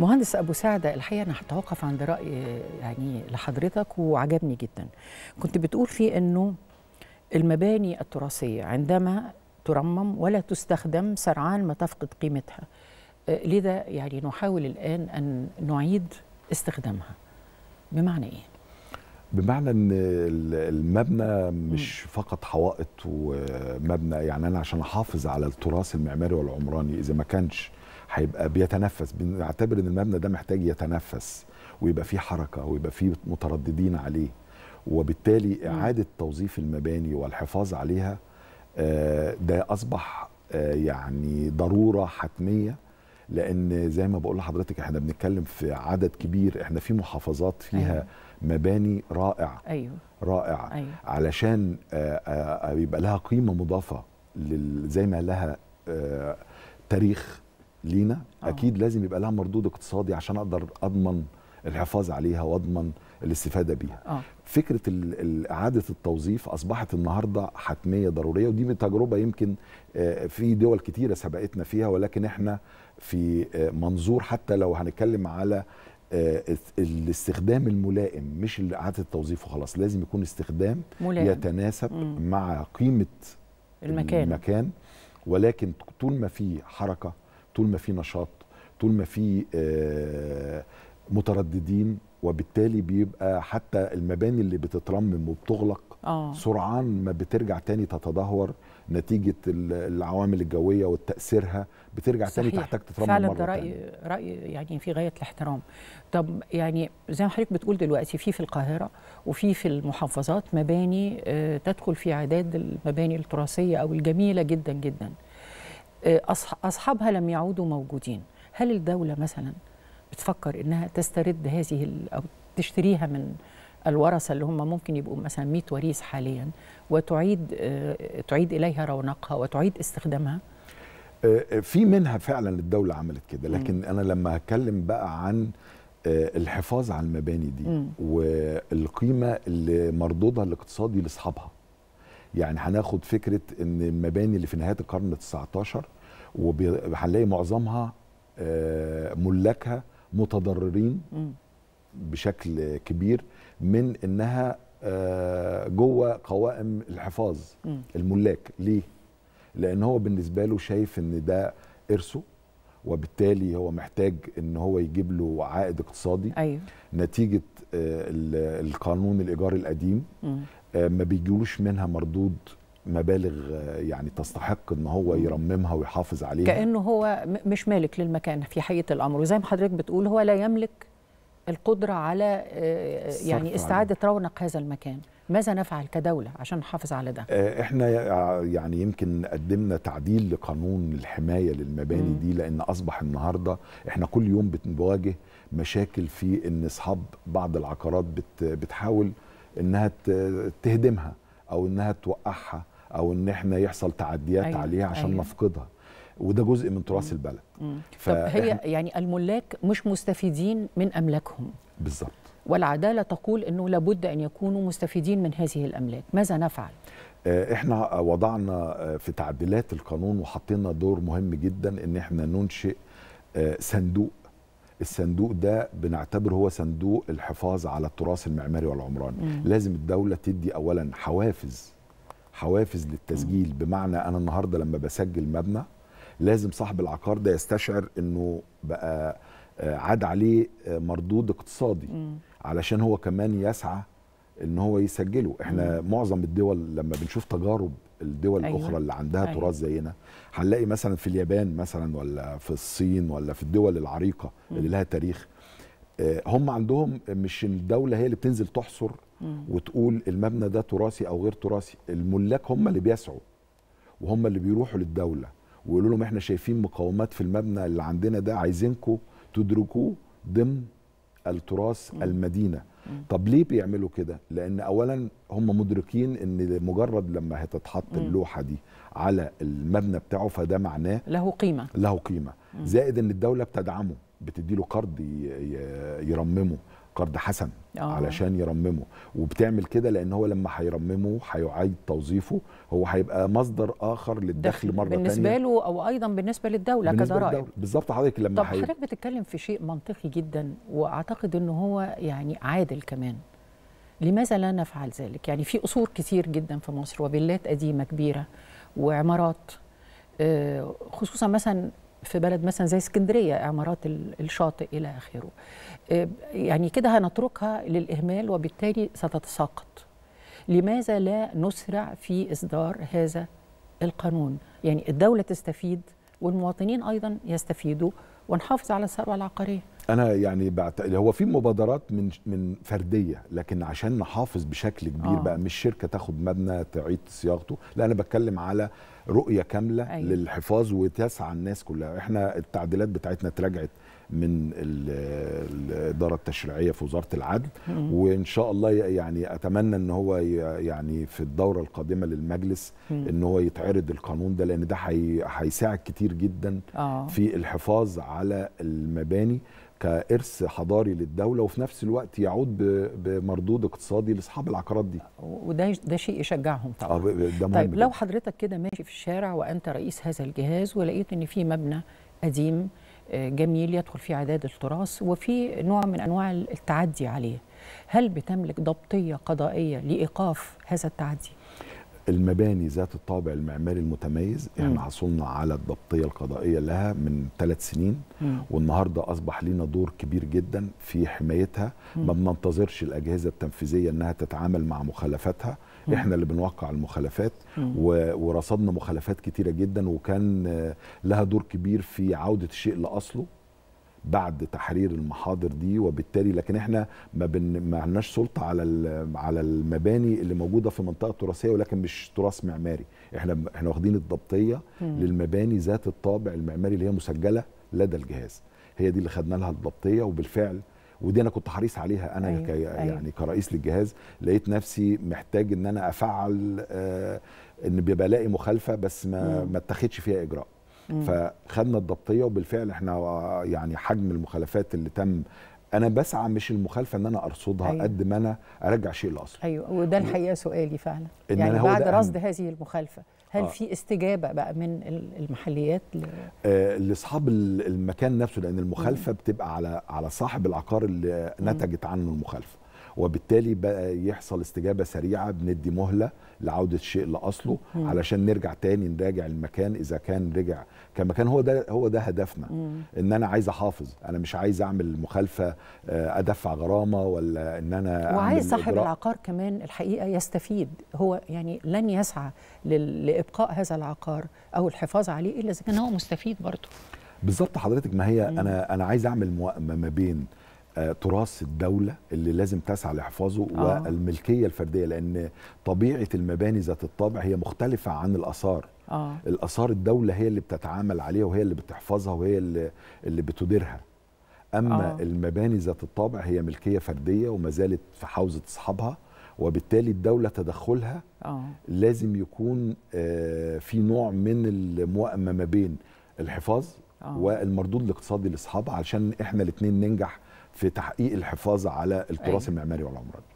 مهندس ابو سعده الحقيقه انا هتوقف عند راي يعني لحضرتك وعجبني جدا كنت بتقول فيه انه المباني التراثيه عندما ترمم ولا تستخدم سرعان ما تفقد قيمتها آه، لذا يعني نحاول الان ان نعيد استخدامها بمعنى ايه بمعنى ان المبنى مش فقط حوائط ومبنى يعني انا عشان احافظ على التراث المعماري والعمراني اذا ما كانش هيبقى بيتنفس بنعتبر ان المبنى ده محتاج يتنفس ويبقى فيه حركه ويبقى فيه مترددين عليه وبالتالي اعاده توظيف المباني والحفاظ عليها آه، ده اصبح آه، يعني ضروره حتميه لان زي ما بقول لحضرتك احنا بنتكلم في عدد كبير احنا في محافظات فيها أيوة. مباني رائع أيوة. رائع أيوة. علشان آه، يبقى لها قيمه مضافه زي ما لها تاريخ لينا أوه. اكيد لازم يبقى لها مردود اقتصادي عشان اقدر اضمن الحفاظ عليها واضمن الاستفاده بيها أوه. فكره اعاده التوظيف اصبحت النهارده حتميه ضروريه ودي من تجربه يمكن آه، في دول كتيره سبقتنا فيها ولكن احنا في آه، منظور حتى لو هنتكلم على آه، الاستخدام الملائم مش اعاده التوظيف وخلاص لازم يكون استخدام ملائم. يتناسب مم. مع قيمه المكان, المكان ولكن طول ما في حركه طول ما في نشاط طول ما في آه، مترددين وبالتالي بيبقى حتى المباني اللي بتترمم وبتغلق أوه. سرعان ما بترجع تاني تتدهور نتيجة العوامل الجوية وتأثيرها بترجع صحيح. تاني تحتاج تترمم فعلا مرة ده رأي رأي يعني في غاية الاحترام طب يعني زي ما حضرتك بتقول دلوقتي في في القاهرة وفي في المحافظات مباني آه، تدخل في عداد المباني التراثية أو الجميلة جدا جدا آه، أصحابها لم يعودوا موجودين هل الدولة مثلا بتفكر إنها تسترد هذه أو تشتريها من الورثة اللي هم ممكن يبقوا مثلا 100 وريث حاليا وتعيد آه، تعيد إليها رونقها وتعيد استخدامها؟ آه، في منها فعلا الدولة عملت كده لكن م. أنا لما هتكلم بقى عن الحفاظ على المباني دي م. والقيمة اللي مردودها الاقتصادي لأصحابها يعني هناخد فكره ان المباني اللي في نهايه القرن ال 19 وهنلاقي معظمها آه، ملاكها متضررين بشكل كبير من انها آه، جوه قوائم الحفاظ الملاك ليه؟ لان هو بالنسبه له شايف ان ده ارثه وبالتالي هو محتاج ان هو يجيب له عائد اقتصادي أيوه. نتيجه آه، القانون الايجار القديم آه، ما بيجيلوش منها مردود مبالغ آه، يعني تستحق ان هو يرممها ويحافظ عليها كانه هو مش مالك للمكان في حقيقه الامر وزي ما حضرتك بتقول هو لا يملك القدره على آه، يعني استعاده رونق هذا المكان ماذا نفعل كدوله عشان نحافظ على ده احنا يعني يمكن قدمنا تعديل لقانون الحمايه للمباني م. دي لان اصبح النهارده احنا كل يوم بنواجه مشاكل في ان اصحاب بعض العقارات بتحاول انها تهدمها او انها توقعها او ان احنا يحصل تعديات أيوة عليها عشان أيوة. نفقدها وده جزء من تراث البلد مم. ف... طب هي يعني الملاك مش مستفيدين من املاكهم بالظبط والعداله تقول انه لابد ان يكونوا مستفيدين من هذه الاملاك ماذا نفعل آه، احنا وضعنا آه، في تعديلات القانون وحطينا دور مهم جدا ان احنا ننشئ آه، صندوق الصندوق ده بنعتبره هو صندوق الحفاظ على التراث المعماري والعمراني مم. لازم الدولة تدي أولا حوافز حوافز للتسجيل مم. بمعنى أنا النهاردة لما بسجل مبنى لازم صاحب العقار ده يستشعر أنه بقى آه، عاد عليه آه، مردود اقتصادي مم. علشان هو كمان يسعى ان هو يسجله احنا مم. معظم الدول لما بنشوف تجارب الدول أيوة. الاخرى اللي عندها أيوة. تراث زينا هنلاقي مثلا في اليابان مثلا ولا في الصين ولا في الدول العريقه مم. اللي لها تاريخ آه، هم عندهم مش الدوله هي اللي بتنزل تحصر مم. وتقول المبنى ده تراثي او غير تراثي الملاك هم اللي بيسعوا وهم اللي بيروحوا للدوله ويقولوا لهم احنا شايفين مقاومات في المبنى اللي عندنا ده عايزينكم تدركوه ضمن التراث مم. المدينه طب ليه بيعملوا كده لان اولا هم مدركين ان مجرد لما هتتحط اللوحه دي على المبنى بتاعه فده معناه له قيمه له قيمه زائد ان الدوله بتدعمه بتديله قرض يرممه قرض حسن أوه. علشان يرممه وبتعمل كده لان هو لما هيرممه هيعيد توظيفه هو هيبقى مصدر اخر للدخل مره ثانيه بالنسبه تانية. له او ايضا بالنسبه للدوله كضرائب بالظبط حضرتك لما طب حضرتك بتتكلم في شيء منطقي جدا واعتقد ان هو يعني عادل كمان لماذا لا نفعل ذلك يعني في قصور كثير جدا في مصر وفيلات قديمه كبيره وعمارات آه، خصوصا مثلا في بلد مثلا زي اسكندريه عمارات الشاطئ الى اخره آه، يعني كده هنتركها للاهمال وبالتالي ستتساقط لماذا لا نسرع في اصدار هذا القانون يعني الدوله تستفيد والمواطنين ايضا يستفيدوا ونحافظ على الثروه العقاريه انا يعني بعت... هو في مبادرات من من فرديه لكن عشان نحافظ بشكل كبير آه. بقى مش شركه تاخد مبنى تعيد صياغته لا انا بتكلم على رؤيه كامله أيوة. للحفاظ وتسعى الناس كلها احنا التعديلات بتاعتنا اتراجعت من الاداره التشريعيه في وزاره العدل وان شاء الله يعني اتمنى ان هو يعني في الدوره القادمه للمجلس ان هو يتعرض القانون ده لان ده هيساعد كتير جدا آه. في الحفاظ على المباني كارث حضاري للدوله وفي نفس الوقت يعود بمردود اقتصادي لاصحاب العقارات دي وده ده شيء يشجعهم طبعا آه، ده مهم طيب لو حضرتك كده ماشي في الشارع وأنت رئيس هذا الجهاز ولقيت أن في مبنى قديم آه، جميل يدخل فيه عداد التراث وفي نوع من أنواع التعدي عليه هل بتملك ضبطية قضائية لإيقاف هذا التعدي؟ المباني ذات الطابع المعماري المتميز احنا يعني حصلنا على الضبطيه القضائيه لها من ثلاث سنين م. والنهارده اصبح لنا دور كبير جدا في حمايتها م. ما بننتظرش الاجهزه التنفيذيه انها تتعامل مع مخالفاتها احنا اللي بنوقع المخالفات ورصدنا مخالفات كتيره جدا وكان لها دور كبير في عوده الشيء لاصله بعد تحرير المحاضر دي وبالتالي لكن احنا ما بن ما عندناش سلطه على على المباني اللي موجوده في منطقه تراثيه ولكن مش تراث معماري احنا احنا واخدين الضبطيه للمباني ذات الطابع المعماري اللي هي مسجله لدى الجهاز هي دي اللي خدنا لها الضبطيه وبالفعل ودي انا كنت حريص عليها انا أيوة. كي أيوة. يعني أيوة. كرئيس للجهاز لقيت نفسي محتاج ان انا افعل آه ان بيبقى الاقي مخالفه بس ما مم. ما اتخذش فيها اجراء فخدنا الضبطيه وبالفعل احنا يعني حجم المخالفات اللي تم انا بسعى مش المخالفه ان انا ارصدها أيوة. قد ما انا ارجع شيء لاصله ايوه وده الحقيقه سؤالي فعلا إن يعني بعد رصد هذه المخالفه هل آه. في استجابه بقى من المحليات ل... آه لاصحاب المكان نفسه لان المخالفه مم. بتبقى على على صاحب العقار اللي نتجت عنه المخالفه وبالتالي بقى يحصل استجابه سريعه بندي مهله لعوده الشيء لاصله مم. علشان نرجع تاني نراجع المكان اذا كان رجع كان هو ده هو ده هدفنا مم. ان انا عايز احافظ انا مش عايز اعمل مخالفه آه، ادفع غرامه ولا ان انا وعايز صاحب إجراء. العقار كمان الحقيقه يستفيد هو يعني لن يسعى لابقاء هذا العقار او الحفاظ عليه الا اذا كان هو مستفيد برضه بالظبط حضرتك ما هي مم. انا انا عايز اعمل ما بين آه، تراث الدولة اللي لازم تسعى لحفاظه آه. والملكية الفردية لأن طبيعة المباني ذات الطابع هي مختلفة عن الآثار آه. الآثار الدولة هي اللي بتتعامل عليها وهي اللي بتحفظها وهي اللي, اللي بتديرها أما آه. المباني ذات الطابع هي ملكية فردية وما زالت في حوزة أصحابها وبالتالي الدولة تدخلها آه. لازم يكون آه في نوع من الموائمة ما بين الحفاظ آه. والمردود الاقتصادي لاصحابها علشان احنا الاثنين ننجح في تحقيق الحفاظ على التراث أيه. المعماري والعمراني